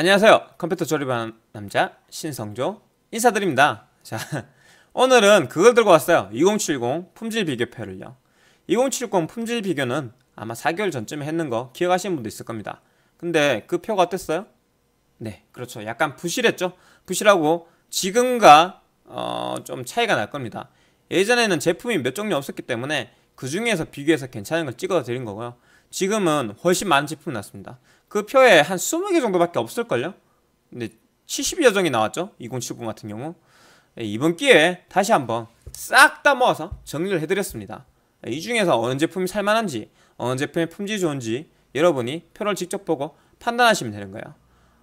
안녕하세요. 컴퓨터 조립하는 남자 신성조 인사드립니다. 자, 오늘은 그걸 들고 왔어요. 2070 품질 비교표를요. 2070 품질 비교는 아마 4개월 전쯤에 했는 거 기억하시는 분도 있을 겁니다. 근데 그 표가 어땠어요? 네, 그렇죠. 약간 부실했죠. 부실하고 지금과 어, 좀 차이가 날 겁니다. 예전에는 제품이 몇 종류 없었기 때문에 그 중에서 비교해서 괜찮은 걸 찍어 드린 거고요. 지금은 훨씬 많은 제품이 나왔습니다. 그 표에 한 20개 정도밖에 없을걸요? 근데 70여 종이 나왔죠? 2070 같은 경우. 예, 이번 기회에 다시 한번 싹 다 모아서 정리를 해드렸습니다. 예, 이 중에서 어느 제품이 살만한지, 어느 제품의 품질이 좋은지 여러분이 표를 직접 보고 판단하시면 되는 거예요.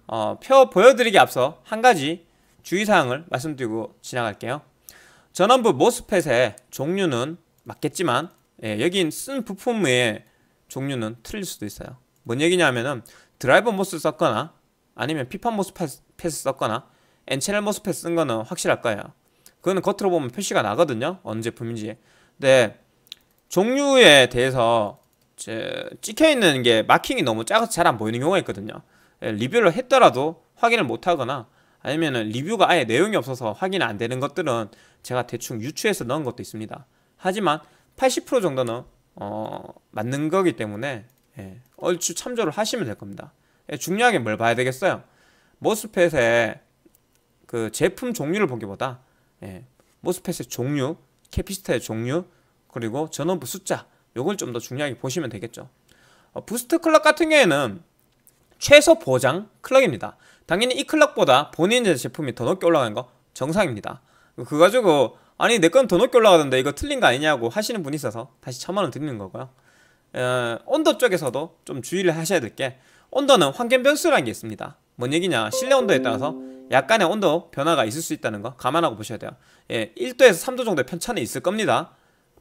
어, 표 보여드리기 앞서 한 가지 주의사항을 말씀드리고 지나갈게요. 전원부 모스펫의 종류는 맞겠지만 예, 여긴 쓴 부품 외에 종류는 틀릴 수도 있어요 뭔 얘기냐면은 드라이버 모스 썼거나 아니면 피파 모스 패스, 썼거나 엔체널 모스 패스 쓴 거는 확실할 거예요 그거는 겉으로 보면 표시가 나거든요 어느 제품인지 근데 종류에 대해서 찍혀있는 게 마킹이 너무 작아서 잘 안 보이는 경우가 있거든요 예, 리뷰를 했더라도 확인을 못하거나 아니면은 리뷰가 아예 내용이 없어서 확인 안 되는 것들은 제가 대충 유추해서 넣은 것도 있습니다 하지만 80% 정도는 어, 맞는 거기 때문에 예, 얼추 참조를 하시면 될 겁니다. 예, 중요한 게 뭘 봐야 되겠어요? 모스펫의그 제품 종류를 보기보다 예, 머스펫의 종류, 캐피스터의 종류, 그리고 전원부 숫자 요걸 좀 더 중요하게 보시면 되겠죠. 어, 부스트 클럭 같은 경우에는 최소 보장 클럭입니다. 당연히 이 클럭보다 본인의 제품이 더 높게 올라가는 거 정상입니다. 그거 가지고 아니 내 건 더 높게 올라가던데 이거 틀린 거 아니냐고 하시는 분이 있어서 다시 천만원 드리는 거고요 어, 언더 쪽에서도 좀 주의를 하셔야 될게온도는 환경 변수라는 게 있습니다 뭔 얘기냐 실내 온도에 따라서 약간의 온도 변화가 있을 수 있다는 거 감안하고 보셔야 돼요 예, 1도에서 3도 정도의 편차는 있을 겁니다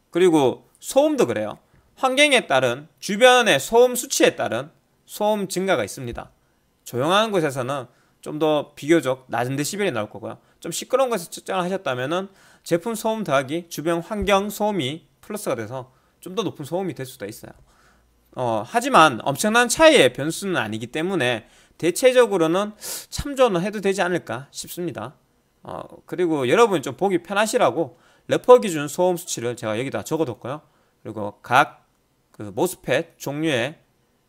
그리고 소음도 그래요 환경에 따른 주변의 소음 수치에 따른 소음 증가가 있습니다 조용한 곳에서는 좀 더 비교적 낮은 데시벨이 나올 거고요 좀 시끄러운 곳에서 측정을 하셨다면은 제품 소음 더하기 주변 환경 소음이 플러스가 돼서 좀 더 높은 소음이 될 수도 있어요. 어, 하지만 엄청난 차이의 변수는 아니기 때문에 대체적으로는 참조는 해도 되지 않을까 싶습니다. 어, 그리고 여러분 좀 보기 편하시라고 래퍼 기준 소음 수치를 제가 여기다 적어뒀고요. 그리고 각 그 모스펫 종류의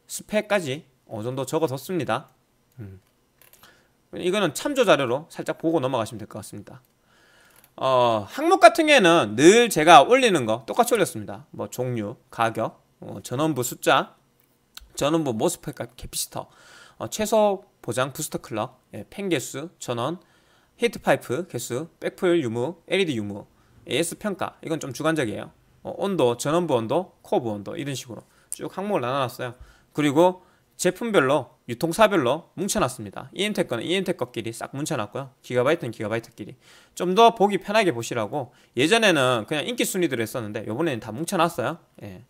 스펙까지 어느 정도 적어뒀습니다. 음. 이거는 참조 자료로 살짝 보고 넘어가시면 될 것 같습니다. 어, 항목 같은 경우에는 늘 제가 올리는 거 똑같이 올렸습니다. 뭐 종류, 가격, 어, 전원부 숫자, 전원부 모스펫 캐피시터, 어, 최소 보장 부스터 클럭, 예, 팬 개수, 전원, 히트 파이프 개수, 백풀 유무, LED 유무, AS 평가 이건 좀 주관적이에요. 어, 온도, 전원부 온도, 커브 온도 이런 식으로 쭉 항목을 나눠놨어요. 그리고 제품별로 유통사별로 뭉쳐놨습니다. EM텍 거는 EM텍 거끼리 싹 뭉쳐놨고요. 기가바이트는 기가바이트끼리. 좀 더 보기 편하게 보시라고 예전에는 그냥 인기 순위대로 했었는데 요번에는 다 뭉쳐놨어요. 예.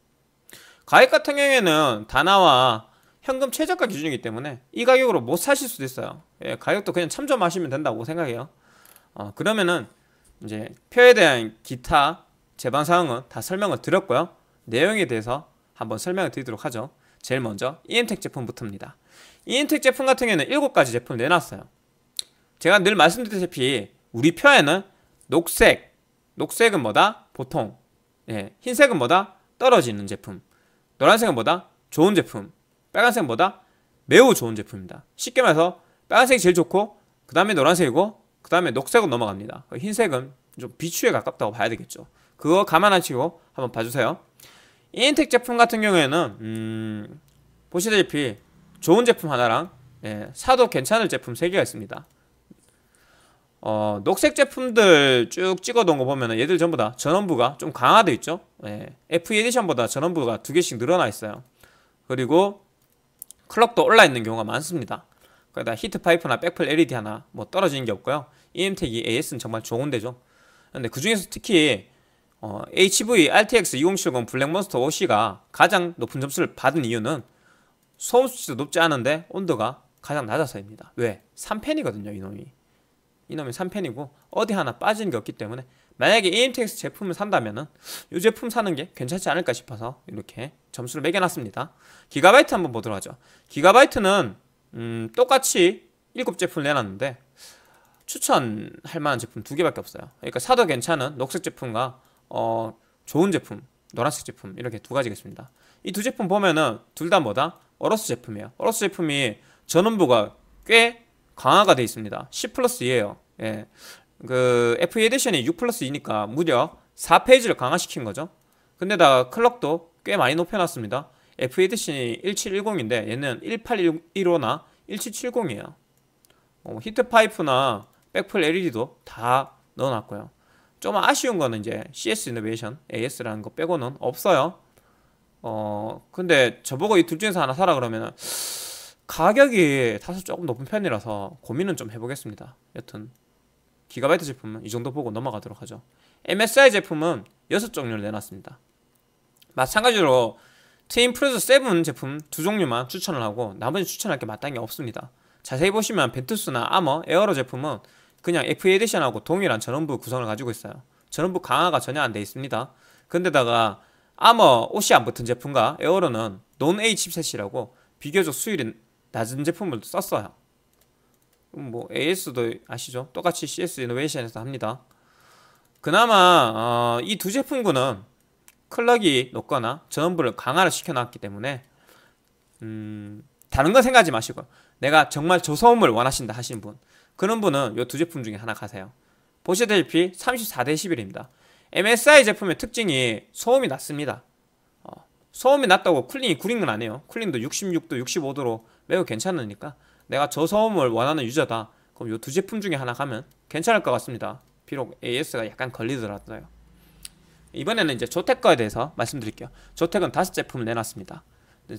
가액 같은 경우에는 다나와 현금 최저가 기준이기 때문에 이 가격으로 못 사실 수도 있어요. 예, 가격도 그냥 참조마시면 된다고 생각해요. 어, 그러면은 이제 표에 대한 기타 제반 사항은 다 설명을 드렸고요. 내용에 대해서 한번 설명을 드리도록 하죠. 제일 먼저 이엔텍 제품부터입니다. 이엔텍 제품 같은 경우에는 7가지 제품을 내놨어요. 제가 늘 말씀드렸다시피 우리 표에는 녹색, 녹색은 뭐다? 보통 예, 흰색은 뭐다? 떨어지는 제품 노란색은 뭐다? 좋은 제품 빨간색은 뭐다? 매우 좋은 제품입니다. 쉽게 말해서 빨간색이 제일 좋고 그 다음에 노란색이고 그 다음에 녹색은 넘어갑니다. 흰색은 좀 비추에 가깝다고 봐야 되겠죠. 그거 감안하시고 한번 봐주세요. 이엔텍 제품 같은 경우에는 음, 보시다시피 좋은 제품 하나랑 예, 사도 괜찮을 제품 3개가 있습니다. 어, 녹색 제품들 쭉 찍어놓은 거 보면 얘들 전부 다 전원부가 좀 강화되어 있죠. 예, FE 에디션보다 전원부가 두 개씩 늘어나 있어요. 그리고 클럭도 올라있는 경우가 많습니다. 그러다 히트 파이프나 백플 LED 하나 뭐 떨어지는 게 없고요. EMTEC AS는 정말 좋은 데죠. 근데 그 중에서 특히 어, HV RTX 2070 블랙몬스터 5C가 가장 높은 점수를 받은 이유는 소음 수치도 높지 않은데 온도가 가장 낮아서입니다. 왜? 3펜이거든요, 이놈이. 이놈이 3펜이고 어디 하나 빠진 게 없기 때문에 만약에 AMTX 제품을 산다면은 이 제품 사는 게 괜찮지 않을까 싶어서 이렇게 점수를 매겨놨습니다. 기가바이트 한번 보도록 하죠. 기가바이트는 음, 똑같이 7제품 내놨는데 추천할 만한 제품 두 개밖에 없어요. 그러니까 사도 괜찮은 녹색 제품과 어, 좋은 제품, 노란색 제품 이렇게 두 가지겠습니다. 이 두 제품 보면은 둘 다 뭐다? 어러스 제품이에요. 어러스 제품이 전원부가 꽤 강화가 되어 있습니다. 10 플러스 2에요 예. 그 FE 에디션이 6 플러스 2니까 무려 4페이지를 강화시킨 거죠. 근데다가 클럭도 꽤 많이 높여놨습니다. FE 에디션이 1710인데 얘는 1815나 1770이에요. 어, 히트파이프나 백플 LED도 다 넣어놨고요. 좀 아쉬운 거는 이제 CS 이노베이션 AS라는 거 빼고는 없어요. 어 근데 저보고 이 둘 중에서 하나 사라 그러면은 가격이 다소 조금 높은 편이라서 고민은 좀 해보겠습니다. 여튼 기가바이트 제품은 이 정도 보고 넘어가도록 하죠. MSI 제품은 6종류를 내놨습니다. 마찬가지로 트윈 프레듀7 제품 두 종류만 추천을 하고 나머지 추천할 게 마땅히 없습니다. 자세히 보시면 벤투스나 아머, 에어로 제품은 그냥 FA 에디션하고 동일한 전원부 구성을 가지고 있어요. 전원부 강화가 전혀 안 돼 있습니다. 근데다가 아머 뭐, 옷이 안 붙은 제품과 에어로는 논A 칩셋이라고 비교적 수율이 낮은 제품을 썼어요. 뭐 AS도 아시죠? 똑같이 CS 이노베이션에서 합니다. 그나마 어, 이 두 제품군은 클럭이 높거나 전원부를 강화를 시켜놨기 때문에 음, 다른 건 생각하지 마시고 내가 정말 저소음을 원하신다 하시분 그런 분은 이 두 제품 중에 하나 가세요. 보시다시피 34대 1입니다 MSI 제품의 특징이 소음이 낮습니다. 어, 소음이 낮다고 쿨링이 구린 안 해요. 쿨링도 66도, 65도로 매우 괜찮으니까 내가 저소음을 원하는 유저다. 그럼 이 두 제품 중에 하나 가면 괜찮을 것 같습니다. 비록 AS가 약간 걸리더라도요. 이번에는 이제 조텍 과에 대해서 말씀드릴게요. 조텍은 다섯 제품을 내놨습니다.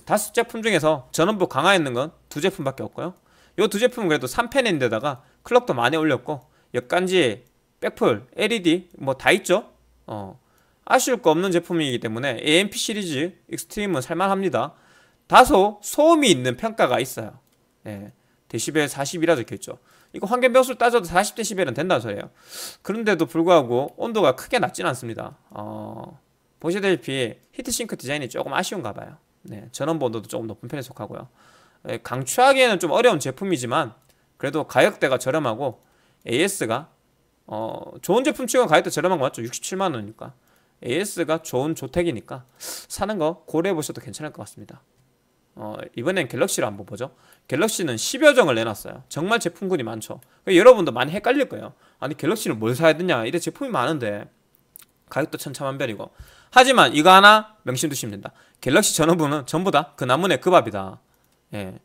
다섯 제품 중에서 전원부 강화했는 건 두 제품밖에 없고요. 이 두 제품은 그래도 3팬인데다가 클럭도 많이 올렸고 역간지, 백풀, LED 뭐 다 있죠? 어, 아쉬울 거 없는 제품이기 때문에 AMP 시리즈 익스트림은 살만합니다. 다소 소음이 있는 평가가 있어요. 예, 데시벨 40이라 적혀있죠. 이거 환경변수를 따져도 40데시벨은 된다는 소리예요. 그런데도 불구하고 온도가 크게 낮진 않습니다. 어, 보시다시피 히트싱크 디자인이 조금 아쉬운가 봐요. 네, 전원본도도 조금 높은 편에 속하고요. 예, 강추하기에는 좀 어려운 제품이지만 그래도 가격대가 저렴하고 AS가 어, 좋은 제품 치고 가격도 저렴한 거 맞죠? 67만 원이니까. AS가 좋은 조택이니까 사는 거 고려해 보셔도 괜찮을 것 같습니다. 어, 이번엔 갤럭시를 한번 보죠. 갤럭시는 10여 정을 내놨어요. 정말 제품군이 많죠. 그러니까 여러분도 많이 헷갈릴 거예요. 아니 갤럭시는 뭘 사야 되냐? 이래 제품이 많은데 가격도 천차만별이고 하지만 이거 하나 명심 두시면 된다. 갤럭시 전원부는 전부 다 그 나무네 그 밥이다. 예.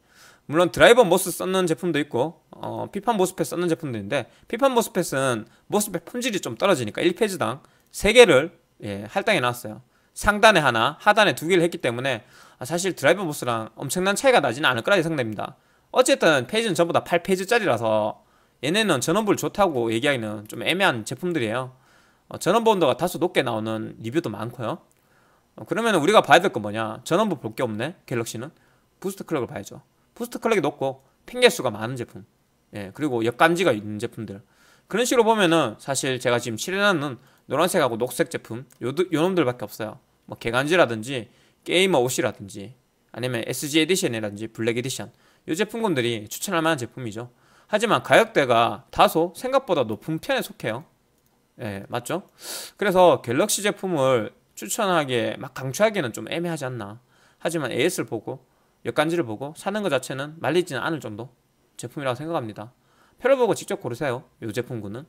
물론 드라이버 모스 썼는 제품도 있고 어, 피판 모스펫 썼는 제품도 있는데 피판 모스펫은 모스펫 품질이 좀 떨어지니까 1페이지당 3개를 예, 할당해 놨어요 상단에 하나 하단에 두 개를 했기 때문에 아, 사실 드라이버 모스랑 엄청난 차이가 나지는 않을 거라 예상됩니다 어쨌든 페이지는 전부 다 8페이지짜리라서 얘네는 전원불 좋다고 얘기하기는 좀 애매한 제품들이에요 어, 전원부 온도가 다소 높게 나오는 리뷰도 많고요 어, 그러면 우리가 봐야 될 건 뭐냐 전원부 볼 게 없네 갤럭시는 부스트 클럭을 봐야죠 부스트 클럭이 높고 핑계수가 많은 제품 예, 그리고 역간지가 있는 제품들 그런 식으로 보면은 사실 제가 지금 칠해놨는 노란색하고 녹색 제품 요, 요 놈들밖에 없어요 뭐 개간지라든지 게이머 옷이라든지 아니면 SG 에디션이라든지 블랙 에디션 요 제품군들이 추천할 만한 제품이죠 하지만 가격대가 다소 생각보다 높은 편에 속해요 예, 맞죠? 그래서 갤럭시 제품을 추천하기에 막 강추하기에는 좀 애매하지 않나 하지만 AS를 보고 여간지를 보고 사는 것 자체는 말리지는 않을 정도 제품이라고 생각합니다. 표를 보고 직접 고르세요. 이 제품군은.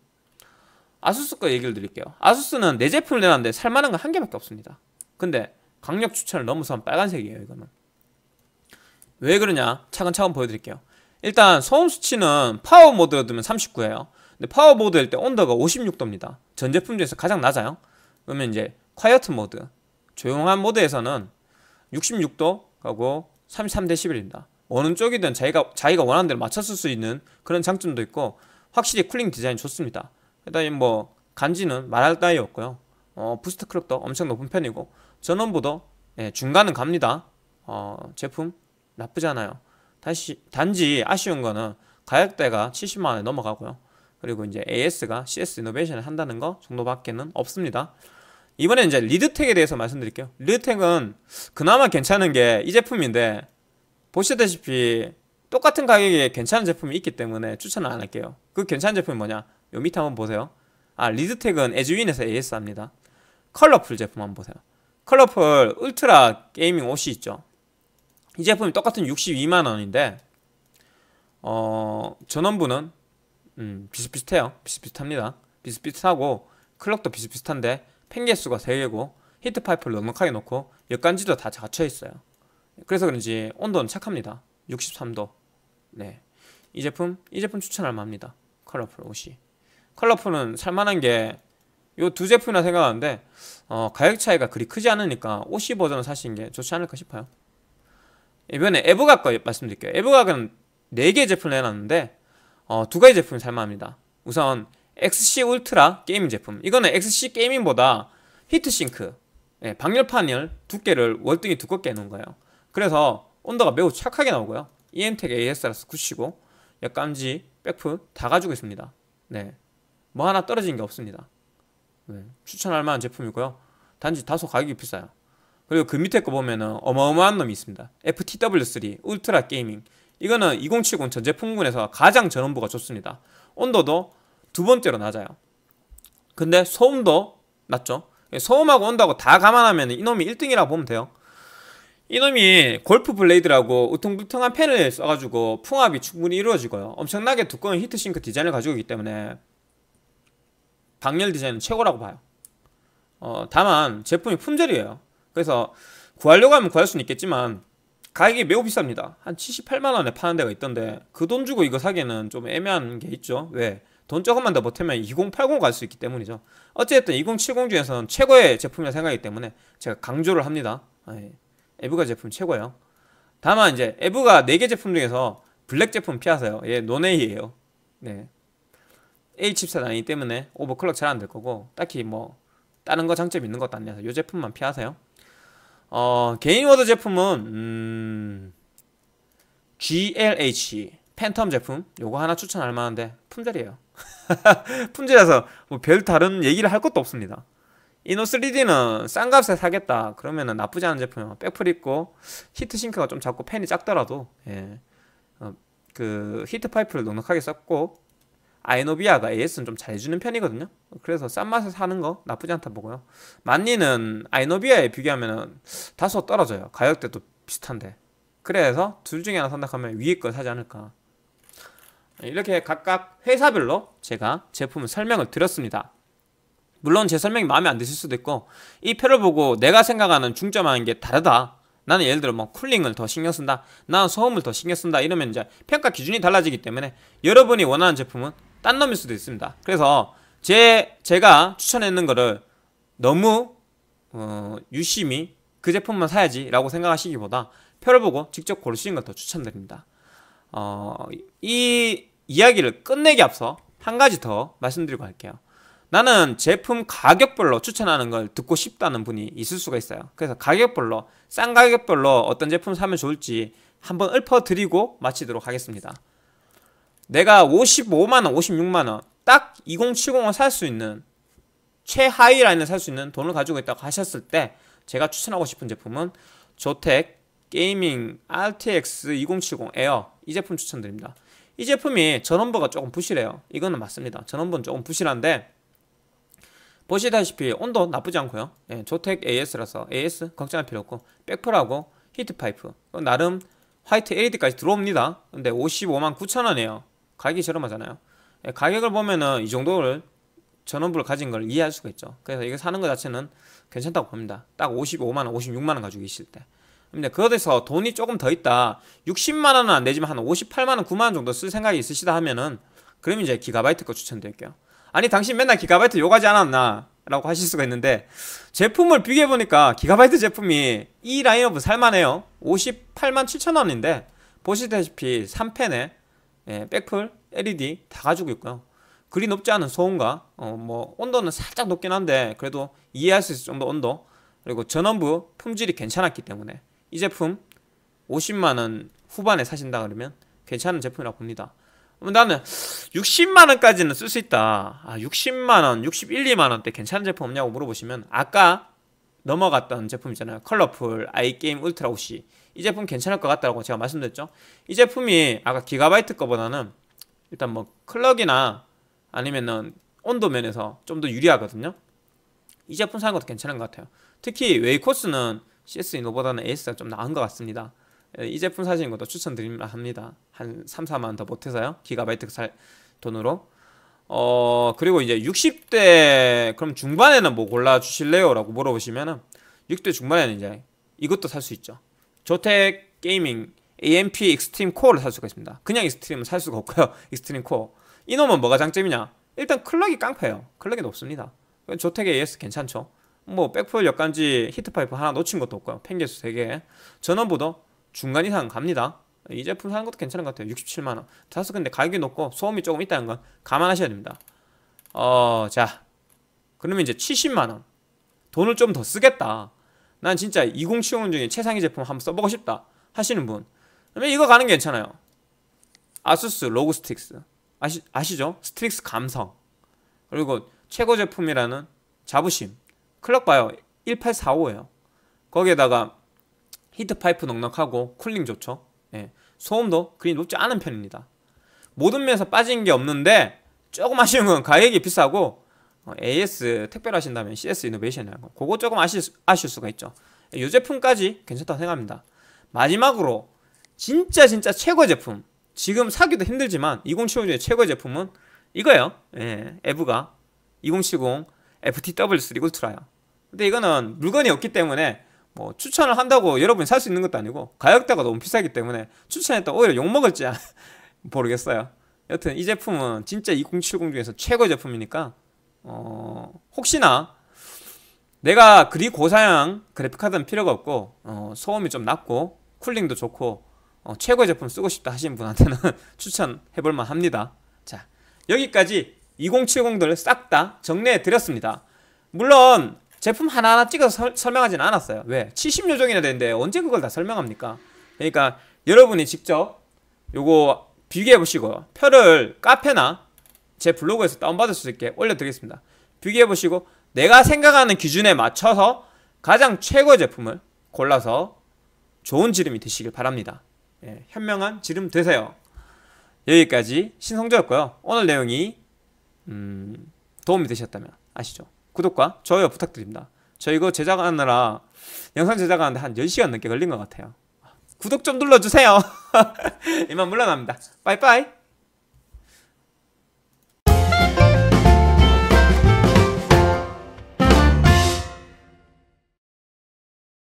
아수스 거 얘기를 드릴게요. 아수스는 내 네 제품을 내놨는데 살만한 건 한 개밖에 없습니다. 근데 강력 추천을 넘어선 빨간색이에요. 이거는. 왜 그러냐? 차근차근 보여드릴게요. 일단 소음 수치는 파워 모드로 두면 39예요. 근데 파워 모드일 때 온도가 56도입니다. 전 제품 중에서 가장 낮아요. 그러면 이제 콰이어트 모드, 조용한 모드에서는 66도 하고 33대 11입니다. 어느 쪽이든 자기가 자기가 원하는 대로 맞췄을 수 있는 그런 장점도 있고 확실히 쿨링 디자인 좋습니다. 그다음에 뭐 간지는 말할 나위 없고요. 어, 부스트 클럭도 엄청 높은 편이고 전원부도 예, 중간은 갑니다. 어, 제품 나쁘지 아요 다시 단지 아쉬운 거는 가격대가 70만 원에 넘어가고요. 그리고 이제 AS가 CS 이노베이션을 한다는 거 정도밖에는 없습니다. 이번에 이제 리드텍에 대해서 말씀드릴게요. 리드텍은 그나마 괜찮은 게 이 제품인데 보시다시피 똑같은 가격에 괜찮은 제품이 있기 때문에 추천을 안 할게요. 그 괜찮은 제품이 뭐냐? 요 밑에 한번 보세요. 아, 리드텍은 에즈윈에서 AS 합니다. 컬러풀 제품 한번 보세요. 컬러풀 울트라 게이밍 옷이 있죠. 이 제품이 똑같은 62만원인데 어, 전원부는 음, 비슷비슷해요. 비슷비슷합니다. 비슷비슷하고 클럭도 비슷비슷한데 팽 개수가 3개고 히트 파이프를 넉넉하게 놓고 역간지도 다 갖춰 있어요. 그래서 그런지 온도는 착합니다. 63도. 네. 이 제품, 이 제품 추천할 만합니다. 컬러풀 옷이. 컬러풀은 살만한 게요 두 제품이나 생각하는데 어, 가격 차이가 그리 크지 않으니까 옷이 버전을 사시는 게 좋지 않을까 싶어요. 이번에 에브각 거 말씀드릴게요. 에브각은 4개 제품을 내놨는데 어, 두 가지 제품이 살만합니다. 우선 XC 울트라 게이밍 제품 이거는 XC 게이밍보다 히트싱크 예, 방열판열 두께를 월등히 두껍게 해놓은 거예요 그래서 온도가 매우 착하게 나오고요 EM텍 a s r 서 굳히고 역감지, 백프 다 가지고 있습니다 네, 뭐 하나 떨어진 게 없습니다 네, 추천할 만한 제품이고요 단지 다소 가격이 비싸요 그리고 그 밑에 거 보면은 어마어마한 놈이 있습니다 FTW3 울트라 게이밍 이거는 2070 전제품군에서 가장 전원부가 좋습니다 온도도 두 번째로 낮아요. 근데 소음도 낮죠. 소음하고 온다고 다 감안하면 이놈이 1등이라고 보면 돼요. 이놈이 골프 블레이드라고 우퉁불퉁한 펜을 써가지고 풍압이 충분히 이루어지고요. 엄청나게 두꺼운 히트싱크 디자인을 가지고 있기 때문에 방열 디자인은 최고라고 봐요. 어, 다만 제품이 품절이에요. 그래서 구하려고 하면 구할 수는 있겠지만 가격이 매우 비쌉니다. 한 78만원에 파는 데가 있던데 그 돈 주고 이거 사기에는 좀 애매한 게 있죠. 왜? 돈 조금만 더 버티면 2080 갈 수 있기 때문이죠. 어쨌든 2070 중에서는 최고의 제품이라 생각이기 때문에 제가 강조를 합니다. 아, 예. 에브가 제품 최고예요. 다만 이제 에브가 4개 제품 중에서 블랙 제품 피하세요. 얘노네이예요 네. A 칩셋 아니기 때문에 오버클럭 잘 안 될 거고 딱히 뭐 다른 거 장점 있는 것도 아니어서이 제품만 피하세요. 어, 개인 워드 제품은 음... GLH e. 팬텀 제품 요거 하나 추천할 만한데 품절이에요 품절이라서 뭐별 다른 얘기를 할 것도 없습니다 이노 3D는 싼 값에 사겠다 그러면은 나쁘지 않은 제품이에요 백플 있고 히트싱크가 좀 작고 팬이 작더라도 예. 어, 그 히트 파이프를 넉넉하게 썼고 아이노비아가 AS는 좀 잘해주는 편이거든요 그래서 싼 맛에 사는 거 나쁘지 않다 보고요 만니는 아이노비아에 비교하면 은 다소 떨어져요 가격대도 비슷한데 그래서 둘 중에 하나 선택 하면 위에 걸 사지 않을까 이렇게 각각 회사별로 제가 제품을 설명을 드렸습니다. 물론 제 설명이 마음에 안 드실 수도 있고 이 표를 보고 내가 생각하는 중점하는 게 다르다. 나는 예를 들어 뭐 쿨링을 더 신경 쓴다. 나는 소음을 더 신경 쓴다. 이러면 이제 평가 기준이 달라지기 때문에 여러분이 원하는 제품은 딴 놈일 수도 있습니다. 그래서 제 제가 추천했는 거를 너무 어, 유심히 그 제품만 사야지라고 생각하시기보다 표를 보고 직접 고르시는 걸 더 추천드립니다. 어, 이 이야기를 끝내기 앞서 한 가지 더 말씀드리고 갈게요 나는 제품 가격별로 추천하는 걸 듣고 싶다는 분이 있을 수가 있어요. 그래서 가격별로, 싼 가격별로 어떤 제품 사면 좋을지 한번 읊어드리고 마치도록 하겠습니다. 내가 55만원, 56만원, 딱 2070을 살 수 있는, 최하위 라인을 살 수 있는 돈을 가지고 있다고 하셨을 때, 제가 추천하고 싶은 제품은 조텍 게이밍 RTX 2070 에어 이 제품 추천드립니다. 이 제품이 전원부가 조금 부실해요. 이거는 맞습니다. 전원부는 조금 부실한데 보시다시피 온도 나쁘지 않고요. 예, 조텍 AS라서 AS 걱정할 필요 없고 백플하고 히트파이프 어, 나름 화이트 LED까지 들어옵니다. 근데 55만 9천 원이에요. 가격이 저렴하잖아요. 예, 가격을 보면은 이 정도를 전원부를 가진 걸 이해할 수가 있죠. 그래서 이거 사는 것 자체는 괜찮다고 봅니다. 딱 55만 원, 56만 원 가지고 계실 때. 근데 그것에서 돈이 조금 더 있다. 60만 원은 안 되지만 한 58만 원, 9만 원 정도 쓸 생각이 있으시다 하면은 그럼 이제 기가바이트 거 추천드릴게요. 아니 당신 맨날 기가바이트 욕하지 않았나? 라고 하실 수가 있는데 제품을 비교해 보니까 기가바이트 제품이 이 라인업은 살만해요. 58만 7천 원인데 보시다시피 3펜에 예, 백풀, LED 다 가지고 있고요. 그리 높지 않은 소음과 어, 뭐 온도는 살짝 높긴 한데 그래도 이해할 수 있을 정도 온도 그리고 전원부 품질이 괜찮았기 때문에 이 제품 50만원 후반에 사신다 그러면 괜찮은 제품이라고 봅니다 나는 60만원까지는 쓸 수 있다 아 60만원 61, 2만원 때 괜찮은 제품 없냐고 물어보시면 아까 넘어갔던 제품 있잖아요 컬러풀 아이게임 울트라 OC 이 제품 괜찮을 것 같다고 제가 말씀드렸죠 이 제품이 아까 기가바이트 거보다는 일단 뭐 클럭이나 아니면은 온도 면에서 좀 더 유리하거든요 이 제품 사는 것도 괜찮은 것 같아요 특히 웨이코스는 CS 이노보다는 e a s 가좀 나은 것 같습니다. 예, 이 제품 사시는 것도 추천드립니다 합니다. 한 3, 4만 원더못해서요 기가바이트 살 돈으로. 어, 그리고 이제 60대, 그럼 중반에는 뭐 골라주실래요? 라고 물어보시면은, 60대 중반에는 이제 이것도 살 수 있죠. 조텍 게이밍 AMP 익스트림 코어를 살 수가 있습니다. 그냥 익스트림은 살 수가 없고요. 익스트림 코어. 이놈은 뭐가 장점이냐? 일단 클럭이 깡패예요. 클럭이 높습니다. 조텍의 AS 괜찮죠. 뭐 백포일 역간지 히트파이프 하나 놓친 것도 없고요. 팽개수 3개. 전원보다 중간 이상 갑니다. 이 제품 사는 것도 괜찮은 것 같아요. 67만원. 사서 근데 가격이 높고 소음이 조금 있다는 건 감안하셔야 됩니다. 어, 자. 그러면 이제 70만원. 돈을 좀 더 쓰겠다. 난 진짜 2070 중에 최상위 제품 한번 써보고 싶다. 하시는 분. 그러면 이거 가는 게 괜찮아요. 아수스 로그 스틱스. 아시, 아시죠? 스트릭스 감성. 그리고 최고 제품이라는 자부심. 클럭 봐요. 1 8 4 5에요 거기에다가 히트 파이프 넉넉하고 쿨링 좋죠. 예. 소음도 그리 높지 않은 편입니다. 모든 면에서 빠진 게 없는데 조금 아쉬운 건 가격이 비싸고 어, AS 택배로 하신다면 CS 이노베이션이라고 그거 조금 아실, 아실 수가 있죠 이 예, 제품까지 괜찮다고 생각합니다 마지막으로 진짜 진짜 최고 제품 지금 사기도 힘들지만 2 0 7 5 중에 최고 제품은 이거예요 예, 에브가 2070 FTW3 울트라요 근데 이거는 물건이 없기 때문에 뭐 추천을 한다고 여러분이 살 수 있는 것도 아니고 가격대가 너무 비싸기 때문에 추천했다 오히려 욕먹을지 아, 모르겠어요 여튼 이 제품은 진짜 2070 중에서 최고 제품이니까 어, 혹시나 내가 그리 고사양 그래픽카드는 필요가 없고 어, 소음이 좀 낮고 쿨링도 좋고 어, 최고의 제품 쓰고 싶다 하시는 분한테는 추천해볼만 합니다 자 여기까지 2070들 싹 다 정리해드렸습니다 물론 제품 하나하나 찍어서 설명하진 않았어요 왜? 70여 종이나 되는데 언제 그걸 다 설명합니까? 그러니까 여러분이 직접 요거 비교해보시고 표를 카페나 제 블로그에서 다운받을 수 있게 올려드리겠습니다 비교해보시고 내가 생각하는 기준에 맞춰서 가장 최고 의 제품을 골라서 좋은 지름이 되시길 바랍니다 예, 현명한 지름 되세요 여기까지 신성조였고요 오늘 내용이 음, 도움이 되셨다면 아시죠? 구독과 좋아요 부탁드립니다. 저 이거 제작하느라 영상 제작하는데 한 10시간 넘게 걸린 것 같아요. 구독 좀 눌러주세요. 이만 물러납니다. 빠이빠이.